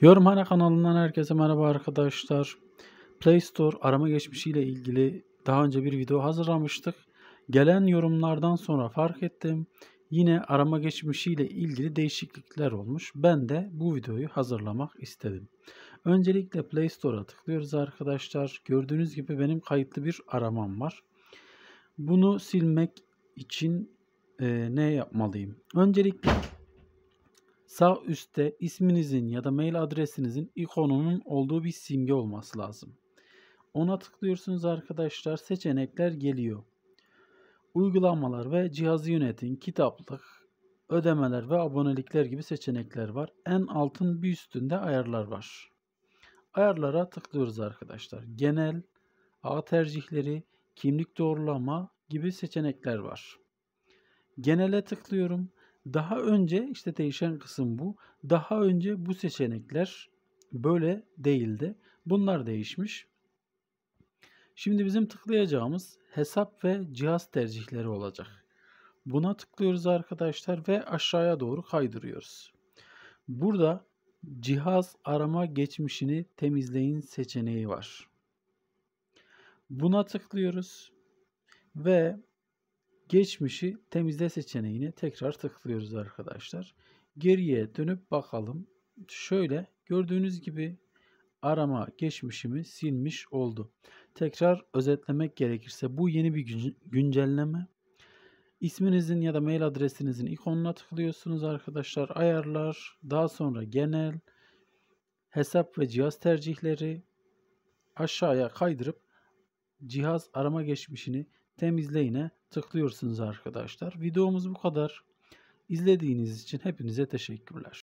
Yorumhane kanalından herkese merhaba arkadaşlar. Play Store arama geçmişiyle ilgili daha önce bir video hazırlamıştık. Gelen yorumlardan sonra fark ettim. Yine arama geçmişiyle ilgili değişiklikler olmuş. Ben de bu videoyu hazırlamak istedim. Öncelikle Play Store'a tıklıyoruz arkadaşlar. Gördüğünüz gibi benim kayıtlı bir aramam var. Bunu silmek için e, ne yapmalıyım? Öncelikle Sağ üstte isminizin ya da mail adresinizin ikonunun olduğu bir simge olması lazım. Ona tıklıyorsunuz arkadaşlar. Seçenekler geliyor. Uygulamalar ve cihazı yönetin, kitaplık, ödemeler ve abonelikler gibi seçenekler var. En altın bir üstünde ayarlar var. Ayarlara tıklıyoruz arkadaşlar. Genel, ağ tercihleri, kimlik doğrulama gibi seçenekler var. Genele tıklıyorum. Daha önce işte değişen kısım bu. Daha önce bu seçenekler böyle değildi. Bunlar değişmiş. Şimdi bizim tıklayacağımız hesap ve cihaz tercihleri olacak. Buna tıklıyoruz arkadaşlar ve aşağıya doğru kaydırıyoruz. Burada cihaz arama geçmişini temizleyin seçeneği var. Buna tıklıyoruz ve Geçmişi temizle seçeneğine tekrar tıklıyoruz arkadaşlar. Geriye dönüp bakalım. Şöyle gördüğünüz gibi arama geçmişimi silmiş oldu. Tekrar özetlemek gerekirse bu yeni bir güncelleme. İsminizin ya da mail adresinizin ikonuna tıklıyorsunuz arkadaşlar. Ayarlar, daha sonra genel, hesap ve cihaz tercihleri aşağıya kaydırıp cihaz arama geçmişini temizleyine tıklıyorsunuz arkadaşlar. Videomuz bu kadar. İzlediğiniz için hepinize teşekkürler.